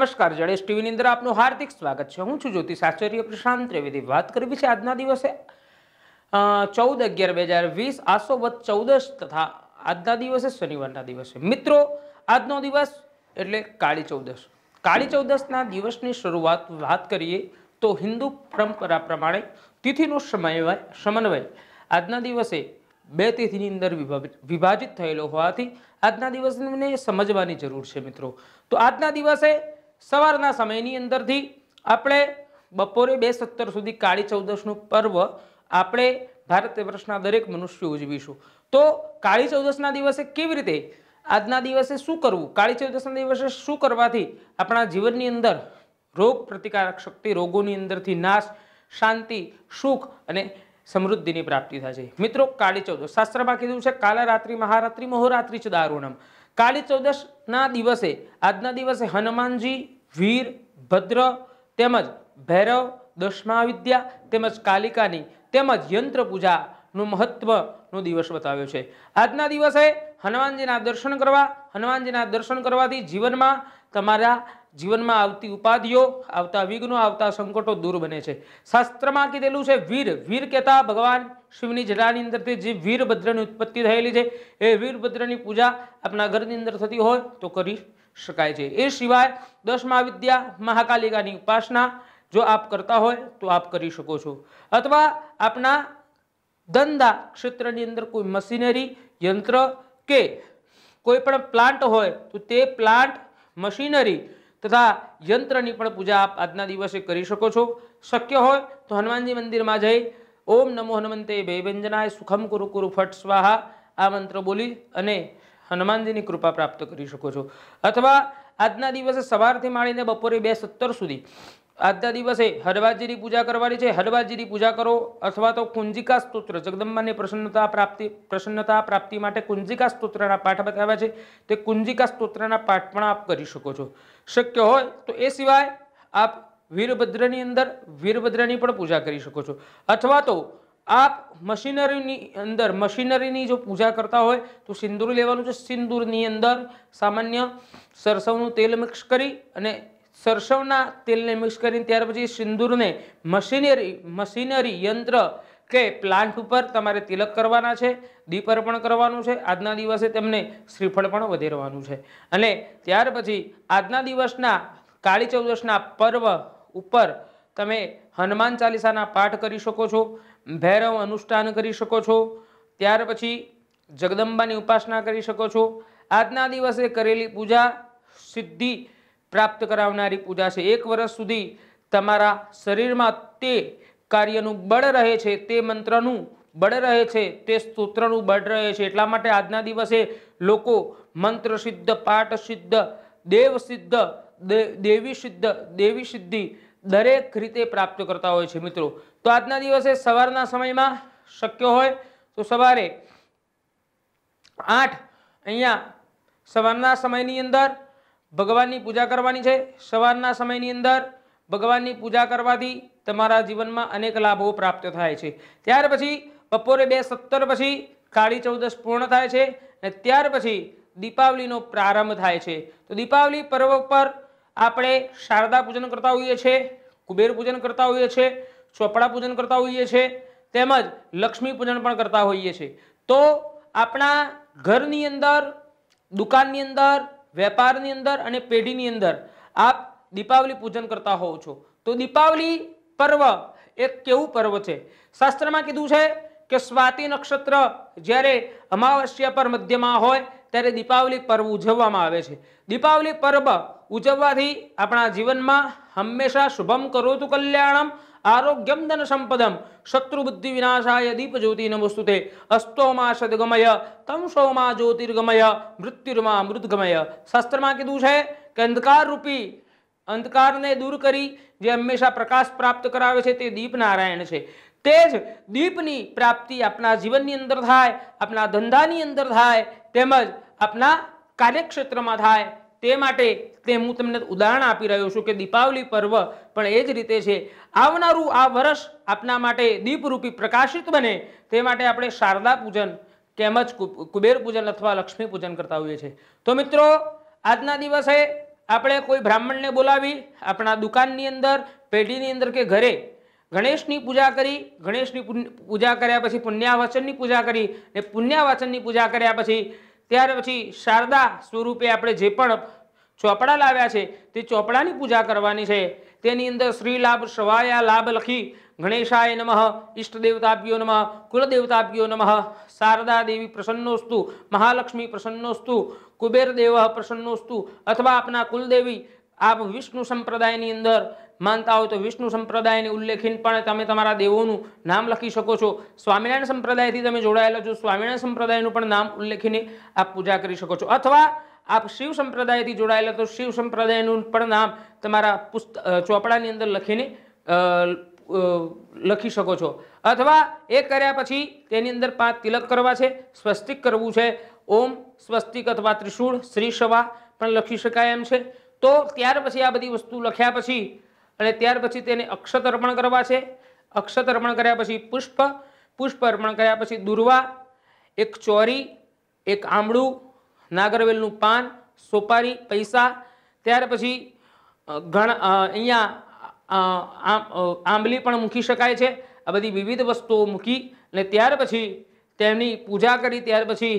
નમસ્કાર જડેશ ટીવીની અંદર આપનું હાર્દિક સ્વાગત છે હું છું જ્યોતિષ આચાર્ય પ્રશાંત ત્રિવેદી વાત કરવી છે આજના દિવસે ચૌદ અગિયાર બે હજાર વીસ આસો વત ચૌદશ તથા આજના દિવસે શનિવારના દિવસે મિત્રો આજનો દિવસ એટલે કાળી ચૌદશ કાળી ચૌદશના દિવસની શરૂઆત વાત કરીએ તો હિન્દુ પરંપરા પ્રમાણે તિથિનો સમયવાય સમન્વય આજના દિવસે બે તિથિની અંદર વિભાજિત થયેલો હોવાથી આજના દિવસને સમજવાની જરૂર છે મિત્રો તો આજના દિવસે સવારના સમયની અંદરથી આપણે બપોરે બે સત્તર સુધી કાળી ચૌદશનું પર્વ આપણે ભારત વર્ષના દરેક મનુષ્ય ઉજવીશું તો કાળી ચૌદશના દિવસે કેવી રીતે આજના દિવસે શું કરવું કાળી ચૌદશના દિવસે શું કરવાથી આપણા જીવનની અંદર રોગ પ્રતિકારક શક્તિ રોગોની અંદરથી નાશ શાંતિ સુખ અને સમૃદ્ધિની પ્રાપ્તિ થાય છે મિત્રો કાળી ચૌદશ શાસ્ત્રમાં કીધું છે કાલા રાત્રિ મહારાત્રિ મહોરાત્રિ ચ દારૂણમ કાળી ચૌદશના દિવસે આજના દિવસે હનુમાનજી વીર ભદ્ર તેમજ ભૈરવ દશમાવિદ્યા તેમજ કાલિકાની તેમજ યંત્ર પૂજાનું મહત્વનો દિવસ બતાવ્યો છે આજના દિવસે હનુમાનજીના દર્શન કરવા હનુમાનજીના દર્શન કરવાથી જીવનમાં તમારા જીવનમાં આવતી ઉપાધિઓ આવતા વિઘ્નો આવતા સંકટો દૂર બને છે શાસ્ત્રમાં કીધેલું છે વીર વીર કહેતા ભગવાન શિવની જટાની અંદરથી જે વીરભદ્રની ઉત્પત્તિ થયેલી છે એ વીરભદ્રની પૂજા આપના ઘરની અંદર થતી હોય તો કરી શકાય છે એ સિવાય દસ મહાવિદ્યા મહાકાલિકાની ઉપાસના જો આપ કરતા હોય તો આપ કરી શકો છો અથવા આપણા ધંધા ક્ષેત્રની અંદર કોઈ મશીનરી યંત્ર કે કોઈ પણ પ્લાન્ટ હોય તો તે પ્લાન્ટ મશીનરી તથા યંત્રની પણ પૂજા આપ આજના દિવસે કરી શકો છો શક્ય હોય તો હનુમાનજી મંદિરમાં જઈ ઓમ નમો હનુમંતે ભયભંજનાય સુખમ કુરુ કુરુ ફટ સ્વાહા આ મંત્ર બોલી અને હનુમાનજીની કૃપા પ્રાપ્ત કરી શકો છો અથવા આજના દિવસે સવારથી માંડીને બપોરે બે સત્તર સુધી આજના દિવસે હરવાજીની પૂજા કરવાની છે હરવાજીની પૂજા કરો અથવા તો કુંજિકા સ્તોત્ર જગદંબાની પ્રસન્નતા પ્રાપ્તિ પ્રસન્નતા પ્રાપ્તિ માટે કુંજિકા સ્તોત્રના પાઠ બતાવ્યા છે તે કુંજિકા સ્તોત્રના પાઠ પણ આપ કરી શકો છો શક્ય હોય તો એ સિવાય આપ વીરભદ્રની અંદર વીરભદ્રની પણ પૂજા કરી શકો છો અથવા તો આપ મશીનરીની અંદર મશીનરીની જો પૂજા કરતા હોય તો સિંદૂર લેવાનું છે સિંદૂરની અંદર સામાન્ય સરસવનું તેલ મિક્સ કરી અને સરસવના તેલને મિક્સ કરીને ત્યાર પછી સિંદૂરને મશીનરી મશીનરી યંત્ર કે પ્લાન્ટ ઉપર તમારે તિલક કરવાના છે દીપ અર્પણ કરવાનું છે આજના દિવસે તેમને શ્રીફળ પણ વધેરવાનું છે અને ત્યાર પછી આજના દિવસના કાળી ચૌદશના પર્વ ઉપર તમે હનુમાન ચાલીસાના પાઠ કરી શકો છો ભૈરવ અનુષ્ઠાન કરી શકો છો ત્યાર પછી જગદંબાની ઉપાસના કરી શકો છો આજના દિવસે કરેલી પૂજા સિદ્ધિ પ્રાપ્ત કરાવનારી પૂજા છે એક વર્ષ સુધી તમારા શરીરમાં તે કાર્યનું બળ રહે છે તે મંત્રનું બળ રહે છે તે સ્તોત્રનું બળ રહે છે એટલા માટે આજના દિવસે લોકો મંત્ર સિદ્ધ પાઠ સિદ્ધ દેવ સિદ્ધ દેવી સિદ્ધ દેવી સિદ્ધિ દરેક રીતે પ્રાપ્ત કરતા હોય છે મિત્રો તો આજના દિવસે સવારના સમયમાં શક્ય હોય તો સવારે આઠ અહીંયા સવારના સમયની અંદર ભગવાનની પૂજા કરવાની છે સવારના સમયની અંદર ભગવાનની પૂજા કરવાથી તમારા જીવનમાં અનેક લાભો પ્રાપ્ત થાય છે ત્યાર પછી બપોરે બે સત્તર પછી કાળી ચૌદશ પૂર્ણ થાય છે અને ત્યાર પછી દીપાવલીનો પ્રારંભ થાય છે તો દીપાવલી પર્વ પર આપણે શારદા પૂજન કરતા હોઈએ છીએ કુબેર પૂજન કરતા હોઈએ છીએ ચોપડા પૂજન કરતા હોઈએ છીએ તેમજ લક્ષ્મી પૂજન પણ કરતા હોઈએ છીએ તો આપણા ઘરની અંદર દુકાનની અંદર વેપારની અંદર અને પેઢીની અંદર આપ દીપાવલી પૂજન કરતા હોવ છો તો દીપાવલી પર્વ એક કેવું પર્વ છે શાસ્ત્રમાં કીધું છે કે સ્વાતિ નક્ષત્ર જ્યારે અમાવસ્યા પર મધ્યમાં હોય ત્યારે દીપાવલી પર્વ ઉજવવામાં આવે છે દીપાવલી પર્વ ઉજવવાથી આપણા જીવનમાં હંમેશા શુભમ કરો કરોતુ કલ્યાણમ આરોગ્યમ ધન સંપદમ શત્રુબુદ્ધિ વિનાશાય દીપજ્યોતિ નમસ્તુતે અસ્તોમાં સદગમય તમ સોમાં જ્યોતિર્ગમય મૃત્યુર્મા મૃદગમય શાસ્ત્રમાં કીધું છે કે અંધકાર રૂપી અંધકારને દૂર કરી જે હંમેશા પ્રકાશ પ્રાપ્ત કરાવે છે તે દીપ નારાયણ છે તે જ દીપની પ્રાપ્તિ આપણા જીવનની અંદર થાય આપણા ધંધાની અંદર થાય તેમજ આપણા કાર્યક્ષેત્રમાં થાય તે માટે તે હું તમને ઉદાહરણ આપી રહ્યો છું કે દીપાવલી પર્વ પણ એ જ રીતે છે આવનારું આ વર્ષ આપના માટે દીપરૂપી પ્રકાશિત બને તે માટે આપણે શારદા પૂજન કેમ તેમજ કુબેર પૂજન અથવા લક્ષ્મી પૂજન કરતા હોઈએ છીએ તો મિત્રો આજના દિવસે આપણે કોઈ બ્રાહ્મણને બોલાવી આપણા દુકાનની અંદર પેઢીની અંદર કે ઘરે ગણેશની પૂજા કરી ગણેશની પૂજા કર્યા પછી પુણ્યાવચનની પૂજા કરી ને પુણ્યાવાચનની પૂજા કર્યા પછી ત્યાર પછી શારદા સ્વરૂપે આપણે જે પણ ચોપડા લાવ્યા છે તે ચોપડાની પૂજા કરવાની છે તેની અંદર શ્રી લાભ શ્રવાયા લાભ લખી ગણેશાય નમઃ ઈષ્ટદેવતાભ્યો નમઃ કુલદેવતાભ્યો નમઃ શારદા દેવી પ્રસન્નોસ્તુ મહાલક્ષ્મી પ્રસન્નોસ્તુ કુબેર દેવ પ્રસન્નોસ્તુ અથવા આપના કુલદેવી આપ વિષ્ણુ સંપ્રદાયની અંદર માનતા હોય તો વિષ્ણુ સંપ્રદાયને ઉલ્લેખીને પણ તમે તમારા દેવોનું નામ લખી શકો છો સ્વામિનારાયણ સંપ્રદાયથી તમે જોડાયેલા છો સ્વામિનારાયણ સંપ્રદાયનું પણ નામ ઉલ્લેખીને આપ પૂજા કરી શકો છો અથવા આપ શિવ સંપ્રદાયથી જોડાયેલા તો શિવ સંપ્રદાયનું પણ નામ તમારા પુસ્ત ચોપડાની અંદર લખીને લખી શકો છો અથવા એ કર્યા પછી તેની અંદર પાંચ તિલક કરવા છે સ્વસ્તિક કરવું છે ઓમ સ્વસ્તિક અથવા ત્રિશૂળ શ્રી સવા પણ લખી શકાય એમ છે તો ત્યાર પછી આ બધી વસ્તુ લખ્યા પછી અને ત્યાર પછી તેને અક્ષત અર્પણ કરવા છે અક્ષત અર્પણ કર્યા પછી પુષ્પ પુષ્પ અર્પણ કર્યા પછી દુર્વા એક ચોરી એક આમળું નાગરવેલનું પાન સોપારી પૈસા ત્યાર પછી ગણ અહીંયા આંબલી પણ મૂકી શકાય છે આ બધી વિવિધ વસ્તુઓ મૂકી અને ત્યાર પછી તેની પૂજા કરી ત્યાર પછી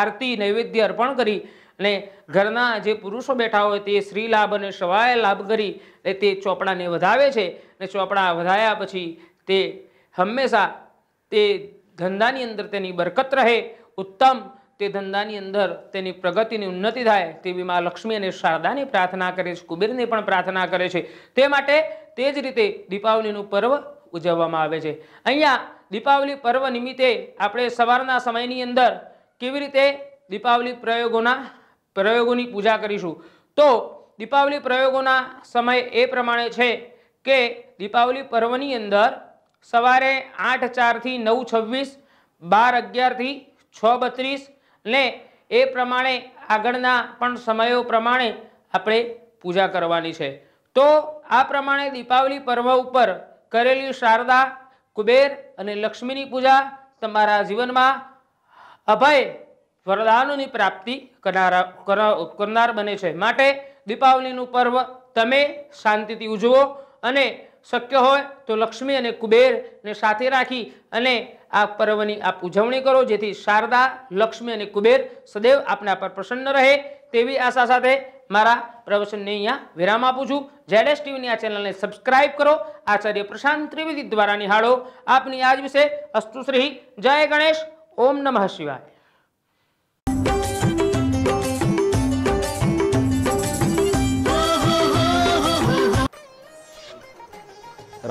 આરતી નૈવેદ્ય અર્પણ કરી અને ઘરના જે પુરુષો બેઠા હોય તે સ્ત્રી લાભ અને સવાય લાભ કરી તે ચોપડાને વધાવે છે અને ચોપડા વધાયા પછી તે હંમેશા તે ધંધાની અંદર તેની બરકત રહે ઉત્તમ તે ધંધાની અંદર તેની પ્રગતિની ઉન્નતિ થાય તેવી માં લક્ષ્મી અને શારદાની પ્રાર્થના કરે છે કુબેરની પણ પ્રાર્થના કરે છે તે માટે તે જ રીતે દીપાવલીનું પર્વ ઉજવવામાં આવે છે અહીંયા દીપાવલી પર્વ નિમિત્તે આપણે સવારના સમયની અંદર કેવી રીતે દીપાવલી પ્રયોગોના પ્રયોગોની પૂજા કરીશું તો દીપાવલી પ્રયોગોના સમય એ પ્રમાણે છે કે દીપાવલી પર્વની અંદર સવારે આઠ ચારથી નવ છવ્વીસ બાર અગિયારથી છ બત્રીસ ને એ પ્રમાણે આગળના પણ સમયો પ્રમાણે આપણે પૂજા કરવાની છે તો આ પ્રમાણે દીપાવલી પર્વ ઉપર કરેલી શારદા કુબેર અને લક્ષ્મીની પૂજા તમારા જીવનમાં અભય વરદાનોની પ્રાપ્તિ કરનારા કરનાર બને છે માટે દીપાવલીનું પર્વ તમે શાંતિથી ઉજવો અને શક્ય હોય તો લક્ષ્મી અને કુબેરને સાથે રાખી અને આ પર્વની આપ ઉજવણી કરો જેથી શારદા લક્ષ્મી અને કુબેર સદૈવ આપના પર પ્રસન્ન રહે તેવી આશા સાથે મારા પ્રવચનને અહીંયા વિરામ આપું છું જેડએસ ટીવીની આ ચેનલને સબસ્ક્રાઈબ કરો આચાર્ય પ્રશાંત ત્રિવેદી દ્વારા નિહાળો આપની આજ વિશે અસ્તુશ્રી જય ગણેશ ઓમ નમઃ શિવાય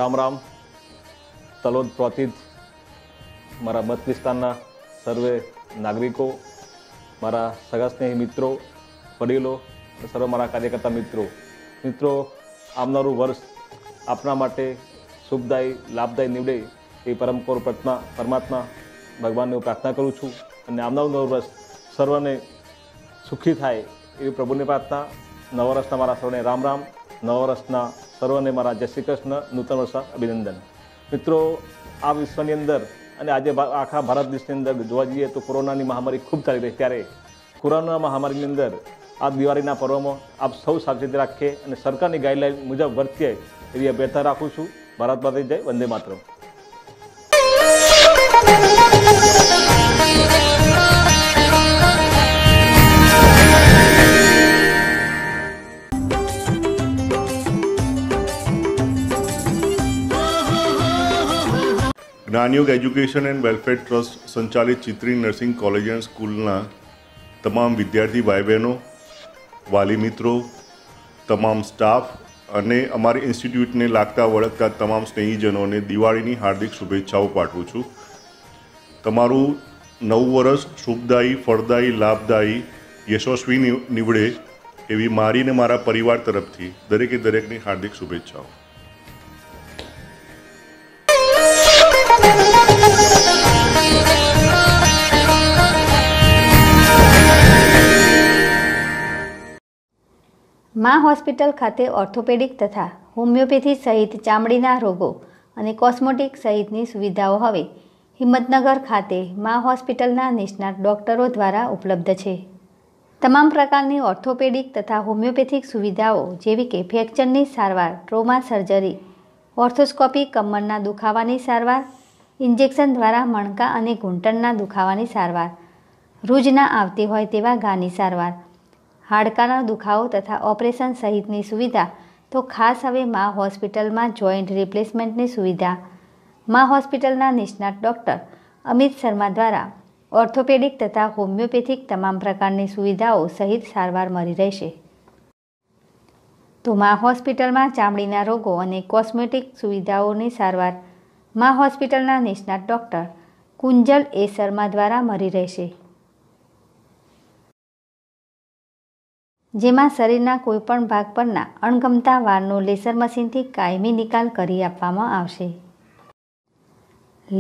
રામ રામ તલોદ પ્રોતિત મારા મત વિસ્તારના સર્વે નાગરિકો મારા સગા સ્નેહી મિત્રો વડીલો સર્વ મારા કાર્યકર્તા મિત્રો મિત્રો આવનારું વર્ષ આપના માટે શુભદાયી લાભદાયી નીવડે એ પરમકોર પ્રત્ના પરમાત્મા ભગવાનને હું પ્રાર્થના કરું છું અને આવનારું નવું વર્ષ સર્વને સુખી થાય એવી પ્રભુની પ્રાર્થના નવા વર્ષના મારા સર્વને રામ રામ નવા વર્ષના સર્વને મારા જય શ્રી કૃષ્ણ નૂતન વર્ષા અભિનંદન મિત્રો આ વિશ્વની અંદર અને આજે આખા ભારત દેશની અંદર જોવા જઈએ તો કોરોનાની મહામારી ખૂબ ચાલી રહી ત્યારે કોરોના મહામારીની અંદર આ દિવાળીના પર્વમાં આપ સૌ સાવચેતી રાખીએ અને સરકારની ગાઈડલાઈન મુજબ વર્તીએ એવી અભ્યર્થના રાખું છું ભારત માતા જય વંદે માત્ર જ્ઞાનયોગ એજ્યુકેશન એન્ડ વેલફેર ટ્રસ્ટ સંચાલિત ચિત્રી નર્સિંગ કોલેજ એન્ડ સ્કૂલના તમામ વિદ્યાર્થી ભાઈ બહેનો વાલી મિત્રો તમામ સ્ટાફ અને અમારી ઇન્સ્ટિટ્યૂટને લાગતા વળગતા તમામ સ્નેહીજનોને દિવાળીની હાર્દિક શુભેચ્છાઓ પાઠવું છું તમારું નવું વર્ષ શુભદાયી ફળદાયી લાભદાયી યશસ્વી નીવડે એવી મારી ને મારા પરિવાર તરફથી દરેકે દરેકની હાર્દિક શુભેચ્છાઓ મા હોસ્પિટલ ખાતે ઓર્થોપેડિક તથા હોમિયોપેથી સહિત ચામડીના રોગો અને કોસ્મોટિક સહિતની સુવિધાઓ હવે હિંમતનગર ખાતે મા હોસ્પિટલના નિષ્ણાત ડોક્ટરો દ્વારા ઉપલબ્ધ છે તમામ પ્રકારની ઓર્થોપેડિક તથા હોમિયોપેથિક સુવિધાઓ જેવી કે ફ્રેક્ચરની સારવાર ટ્રોમા સર્જરી ઓર્થોસ્કોપી કમરના દુખાવાની સારવાર ઇન્જેક્શન દ્વારા મણકા અને ઘૂંટણના દુખાવાની સારવાર રોજના આવતી હોય તેવા ગાની સારવાર હાડકાના દુખાવો તથા ઓપરેશન સહિતની સુવિધા તો ખાસ હવે મા હોસ્પિટલમાં જોઈન્ટ રિપ્લેસમેન્ટની સુવિધા મા હોસ્પિટલના નિષ્ણાત ડૉક્ટર અમિત શર્મા દ્વારા ઓર્થોપેડિક તથા હોમિયોપેથિક તમામ પ્રકારની સુવિધાઓ સહિત સારવાર મળી રહેશે તો મા હોસ્પિટલમાં ચામડીના રોગો અને કોસ્મેટિક સુવિધાઓની સારવાર મા હોસ્પિટલના નિષ્ણાત ડૉક્ટર કુંજલ એ શર્મા દ્વારા મળી રહેશે જેમાં શરીરના કોઈપણ ભાગ પરના અણગમતા વારનો લેસર મશીનથી કાયમી નિકાલ કરી આપવામાં આવશે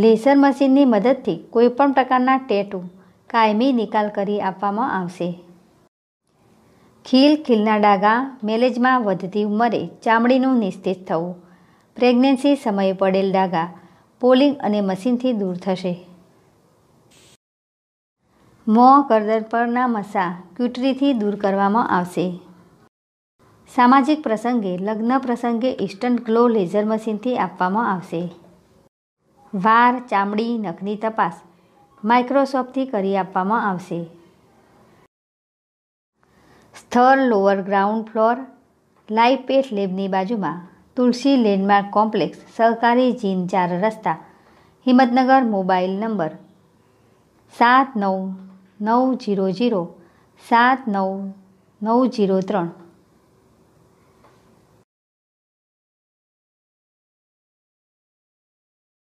લેસર મશીનની મદદથી કોઈપણ પ્રકારના ટેટુ કાયમી નિકાલ કરી આપવામાં આવશે ખીલ ખીલના ડાઘા મેલેજમાં વધતી ઉંમરે ચામડીનું નિસ્તેજ થવું પ્રેગ્નન્સી સમયે પડેલ ડાઘા પોલિંગ અને મશીનથી દૂર થશે મોં કરદર પરના મસા ક્યુટરીથી દૂર કરવામાં આવશે સામાજિક પ્રસંગે લગ્ન પ્રસંગે ઇન્સ્ટન્ટ ગ્લો લેઝર મશીનથી આપવામાં આવશે વાર ચામડી નખની તપાસ માઇક્રોસોફ્ટથી કરી આપવામાં આવશે સ્થળ lower ground floor live path લેબની બાજુમાં તુલસી લેન્ડમાર્ક કોમ્પ્લેક્સ સહકારી જીન ચાર રસ્તા હિંમતનગર મોબાઈલ નંબર સાત નવ નવ જીરો જીરો સાત નવ નવ જીરો ત્રણ